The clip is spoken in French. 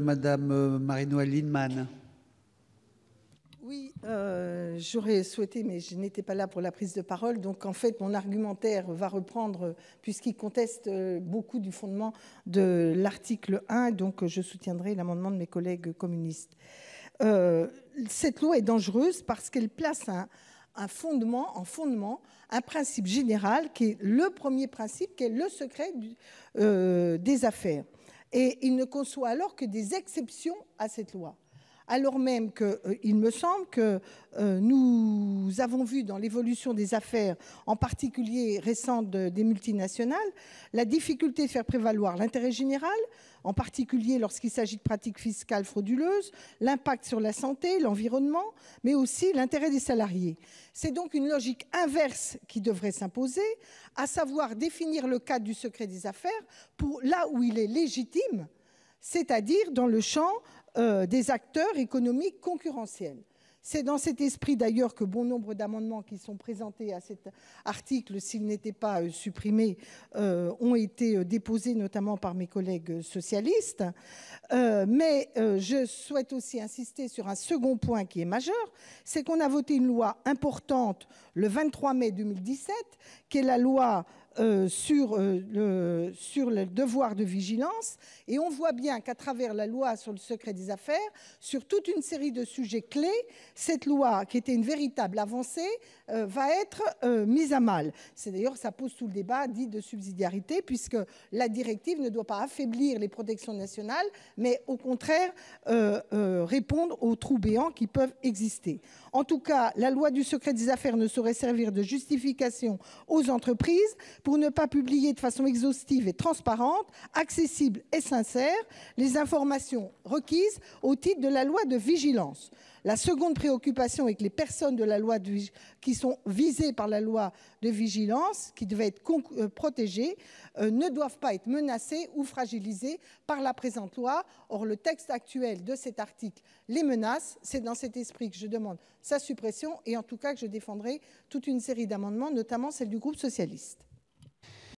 Madame euh, Marie-Noëlle Oui, euh, j'aurais souhaité, mais je n'étais pas là pour la prise de parole. Donc, en fait, mon argumentaire va reprendre, puisqu'il conteste euh, beaucoup du fondement de l'article 1. Donc, je soutiendrai l'amendement de mes collègues communistes. cette loi est dangereuse parce qu'elle place un, fondement, en fondement, un principe général qui est le premier principe, qui est le secret des affaires. Et il ne conçoit alors que des exceptions à cette loi alors même qu'il euh, me semble que euh, nous avons vu dans l'évolution des affaires, en particulier récente des multinationales, la difficulté de faire prévaloir l'intérêt général, en particulier lorsqu'il s'agit de pratiques fiscales frauduleuses, l'impact sur la santé, l'environnement, mais aussi l'intérêt des salariés. C'est donc une logique inverse qui devrait s'imposer, à savoir définir le cadre du secret des affaires pour là où il est légitime, c'est-à-dire dans le champ euh, des acteurs économiques concurrentiels. C'est dans cet esprit d'ailleurs que bon nombre d'amendements qui sont présentés à cet article, s'ils n'étaient pas euh, supprimés, euh, ont été déposés notamment par mes collègues socialistes. mais je souhaite aussi insister sur un second point qui est majeur, c'est qu'on a voté une loi importante le 23 mai 2017, qui est la loi euh, sur, euh, le, sur le devoir de vigilance. Et on voit bien qu'à travers la loi sur le secret des affaires, sur toute une série de sujets clés, cette loi, qui était une véritable avancée, euh, va être mise à mal. C'est d'ailleurs, ça pose tout le débat dit de subsidiarité, puisque la directive ne doit pas affaiblir les protections nationales, mais au contraire répondre aux trous béants qui peuvent exister. En tout cas, la loi du secret des affaires ne saurait servir de justification aux entreprises pour ne pas publier de façon exhaustive et transparente, accessible et sincère, les informations requises au titre de la loi de vigilance. La seconde préoccupation est que les personnes de la loi qui sont visées par la loi de vigilance, qui devaient être euh, protégées, euh, ne doivent pas être menacées ou fragilisées par la présente loi. Or, le texte actuel de cet article les menace. C'est dans cet esprit que je demande sa suppression et en tout cas que je défendrai toute une série d'amendements, notamment celle du groupe socialiste.